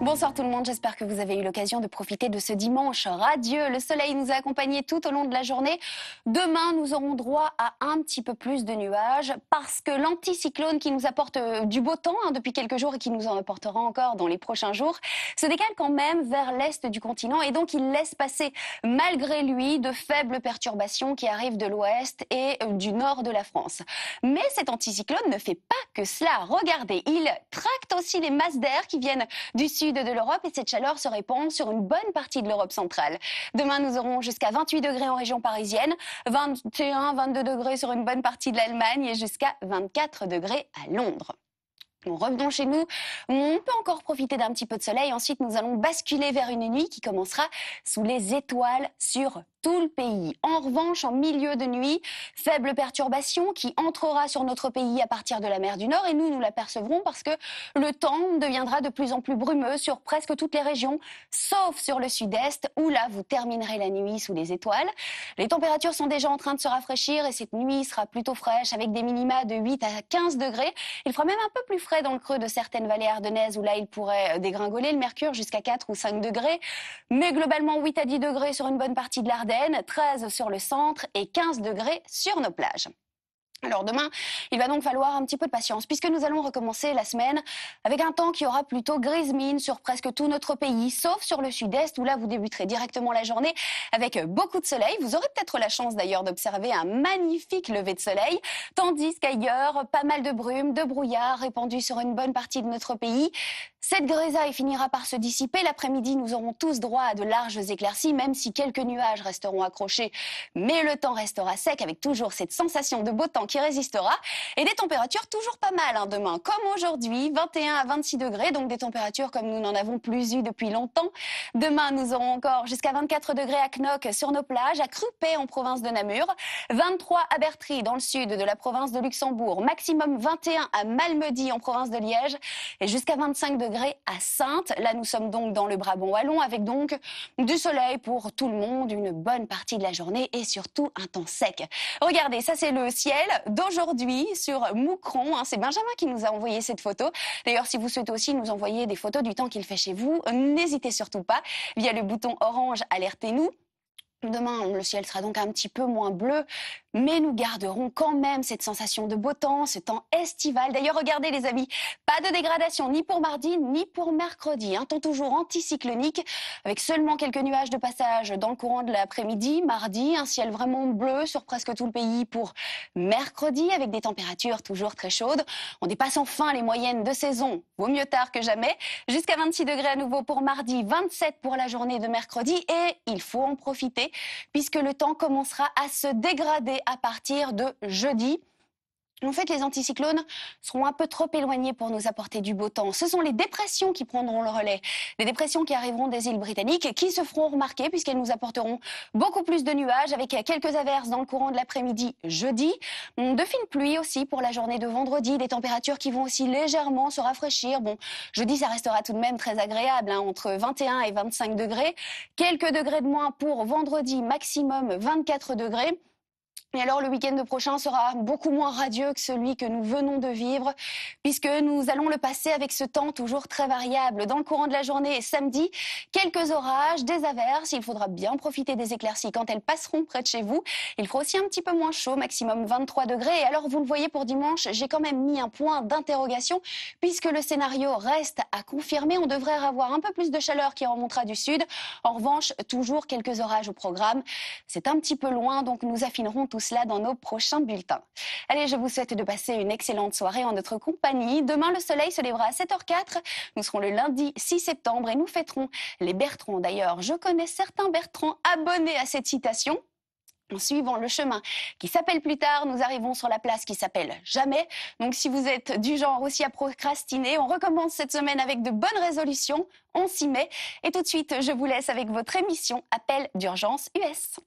Bonsoir tout le monde, j'espère que vous avez eu l'occasion de profiter de ce dimanche radieux. Le soleil nous a accompagnés tout au long de la journée. Demain, nous aurons droit à un petit peu plus de nuages parce que l'anticyclone qui nous apporte euh, du beau temps hein, depuis quelques jours et qui nous en apportera encore dans les prochains jours se décale quand même vers l'est du continent et donc il laisse passer malgré lui de faibles perturbations qui arrivent de l'ouest et euh, du nord de la France. Mais cet anticyclone ne fait pas que cela. Regardez, il tracte aussi les masses d'air qui viennent du sud de l'Europe et cette chaleur se répand sur une bonne partie de l'Europe centrale. Demain, nous aurons jusqu'à 28 degrés en région parisienne, 21-22 degrés sur une bonne partie de l'Allemagne et jusqu'à 24 degrés à Londres. Nous revenons chez nous. On peut encore profiter d'un petit peu de soleil. Ensuite, nous allons basculer vers une nuit qui commencera sous les étoiles sur tout le pays. En revanche, en milieu de nuit, faible perturbation qui entrera sur notre pays à partir de la mer du Nord et nous, nous l'apercevrons parce que le temps deviendra de plus en plus brumeux sur presque toutes les régions, sauf sur le sud-est où là, vous terminerez la nuit sous les étoiles. Les températures sont déjà en train de se rafraîchir et cette nuit sera plutôt fraîche avec des minima de 8 à 15 degrés. Il fera même un peu plus frais dans le creux de certaines vallées ardennaises où là, il pourrait euh, dégringoler le mercure jusqu'à 4 ou 5 degrés. Mais globalement, 8 à 10 degrés sur une bonne partie de l'Ardenne 13 sur le centre et 15 degrés sur nos plages. Alors demain, il va donc falloir un petit peu de patience puisque nous allons recommencer la semaine avec un temps qui aura plutôt grise mine sur presque tout notre pays, sauf sur le sud-est où là vous débuterez directement la journée avec beaucoup de soleil. Vous aurez peut-être la chance d'ailleurs d'observer un magnifique lever de soleil, tandis qu'ailleurs, pas mal de brume, de brouillard répandu sur une bonne partie de notre pays. Cette grisaille finira par se dissiper. L'après-midi, nous aurons tous droit à de larges éclaircies, même si quelques nuages resteront accrochés. Mais le temps restera sec avec toujours cette sensation de beau temps qui résistera. Et des températures toujours pas mal hein, demain, comme aujourd'hui, 21 à 26 degrés, donc des températures comme nous n'en avons plus eu depuis longtemps. Demain, nous aurons encore jusqu'à 24 degrés à Knock sur nos plages, à Kruppé, en province de Namur, 23 à Bertry dans le sud de la province de Luxembourg, maximum 21 à Malmedy en province de Liège et jusqu'à 25 degrés à Sainte. Là, nous sommes donc dans le Brabant wallon avec donc du soleil pour tout le monde, une bonne partie de la journée et surtout un temps sec. Regardez, ça c'est le ciel d'aujourd'hui sur Moucron. Hein. C'est Benjamin qui nous a envoyé cette photo. D'ailleurs, si vous souhaitez aussi nous envoyer des photos du temps qu'il fait chez vous, n'hésitez surtout pas via le bouton orange alertez-nous Demain, le ciel sera donc un petit peu moins bleu, mais nous garderons quand même cette sensation de beau temps, ce temps estival. D'ailleurs, regardez les amis, pas de dégradation ni pour mardi ni pour mercredi. Un hein. temps toujours anticyclonique, avec seulement quelques nuages de passage dans le courant de l'après-midi. Mardi, un ciel vraiment bleu sur presque tout le pays pour mercredi, avec des températures toujours très chaudes. On dépasse enfin les moyennes de saison, vaut mieux tard que jamais. Jusqu'à 26 degrés à nouveau pour mardi, 27 pour la journée de mercredi, et il faut en profiter puisque le temps commencera à se dégrader à partir de jeudi. En fait, les anticyclones seront un peu trop éloignés pour nous apporter du beau temps. Ce sont les dépressions qui prendront le relais. Les dépressions qui arriveront des îles britanniques, et qui se feront remarquer puisqu'elles nous apporteront beaucoup plus de nuages avec quelques averses dans le courant de l'après-midi jeudi. De fines pluies aussi pour la journée de vendredi. Des températures qui vont aussi légèrement se rafraîchir. Bon, jeudi, ça restera tout de même très agréable, hein, entre 21 et 25 degrés. Quelques degrés de moins pour vendredi, maximum 24 degrés. Et alors le week-end de prochain sera beaucoup moins radieux que celui que nous venons de vivre, puisque nous allons le passer avec ce temps toujours très variable. Dans le courant de la journée, samedi, quelques orages, des averses. Il faudra bien profiter des éclaircies quand elles passeront près de chez vous. Il fera aussi un petit peu moins chaud, maximum 23 degrés. Et alors vous le voyez pour dimanche, j'ai quand même mis un point d'interrogation, puisque le scénario reste à confirmer. On devrait avoir un peu plus de chaleur qui remontera du sud. En revanche, toujours quelques orages au programme. C'est un petit peu loin, donc nous affinerons tout cela dans nos prochains bulletins. Allez, je vous souhaite de passer une excellente soirée en notre compagnie. Demain, le soleil se lèvera à 7h04. Nous serons le lundi 6 septembre et nous fêterons les Bertrands. D'ailleurs, je connais certains Bertrands abonnés à cette citation. En suivant le chemin qui s'appelle plus tard, nous arrivons sur la place qui s'appelle jamais. Donc si vous êtes du genre aussi à procrastiner, on recommence cette semaine avec de bonnes résolutions, on s'y met. Et tout de suite, je vous laisse avec votre émission Appel d'urgence US.